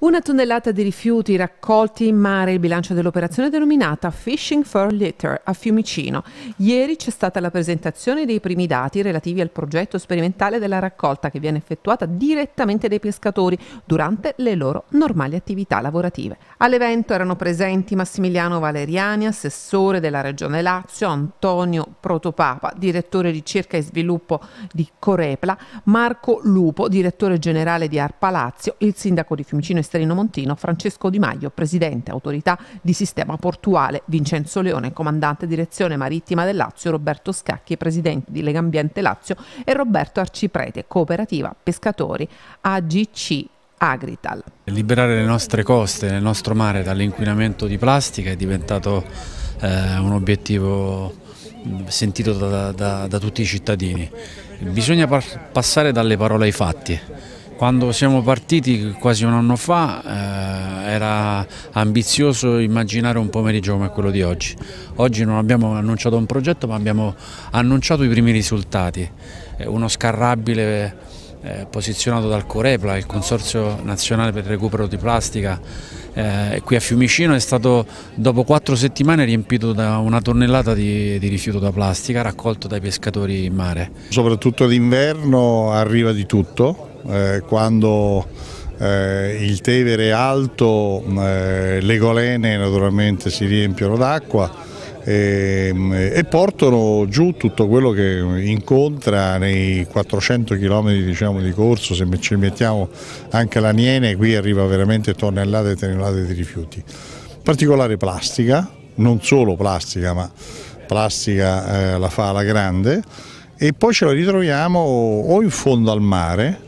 Una tonnellata di rifiuti raccolti in mare, il bilancio dell'operazione denominata Fishing for Litter a Fiumicino. Ieri c'è stata la presentazione dei primi dati relativi al progetto sperimentale della raccolta che viene effettuata direttamente dai pescatori durante le loro normali attività lavorative. All'evento erano presenti Massimiliano Valeriani, assessore della Regione Lazio, Antonio Protopapa, direttore ricerca e sviluppo di Corepla, Marco Lupo, direttore generale di Arpa Lazio, il sindaco di Fiumicino e Castellino Montino, Francesco Di Maio, presidente autorità di sistema portuale, Vincenzo Leone, comandante direzione marittima del Lazio, Roberto Scacchi, presidente di Legambiente Lazio e Roberto Arciprete, cooperativa pescatori AGC Agrital. Liberare le nostre coste, il nostro mare dall'inquinamento di plastica è diventato eh, un obiettivo sentito da, da, da, tutti i cittadini. Bisogna passare dalle parole ai fatti. Quando siamo partiti quasi un anno fa eh, era ambizioso immaginare un pomeriggio come quello di oggi. Oggi non abbiamo annunciato un progetto ma abbiamo annunciato i primi risultati. Eh, uno scarrabile eh, posizionato dal Corepla, il Consorzio Nazionale per il Recupero di Plastica, eh, qui a Fiumicino è stato dopo quattro settimane riempito da una tonnellata di, di rifiuto da plastica raccolto dai pescatori in mare. Soprattutto d'inverno arriva di tutto eh, quando eh, il Tevere è alto, eh, le golene naturalmente si riempiono d'acqua e, ehm, e, portano giù tutto quello che incontra nei 400 km diciamo, di corso, se ci mettiamo anche la Niene qui arriva veramente tonnellate e tonnellate di rifiuti. particolare plastica, non solo plastica ma plastica eh, la fa alla grande e poi ce la ritroviamo o in fondo al mare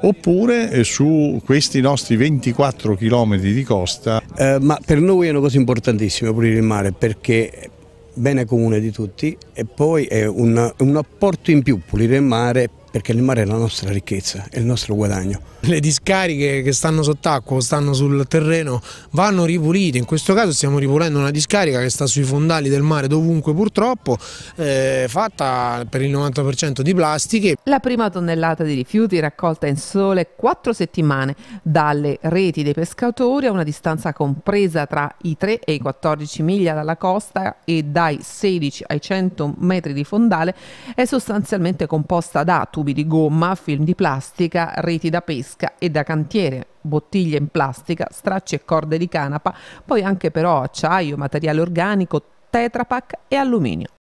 oppure eh, su questi nostri 24 km di costa. Eh, ma per noi è una cosa importantissima pulire il mare perché è bene comune di tutti e poi è un, un apporto in più pulire il mare perché il mare è la nostra ricchezza, è il nostro guadagno. Le discariche che stanno sott'acqua o stanno sul terreno vanno ripulite, in questo caso stiamo ripulendo una discarica che sta sui fondali del mare dovunque purtroppo, eh, fatta per il 90% di plastiche. La prima tonnellata di rifiuti raccolta in sole quattro settimane dalle reti dei pescatori a una distanza compresa tra i 3 e i 14 miglia dalla costa e dai 16 ai 100 metri di fondale è sostanzialmente composta da tubi di gomma, film di plastica, reti da pesca e da cantiere, bottiglie in plastica, stracci e corde di canapa, poi anche però acciaio, materiale organico, tetrapack e alluminio.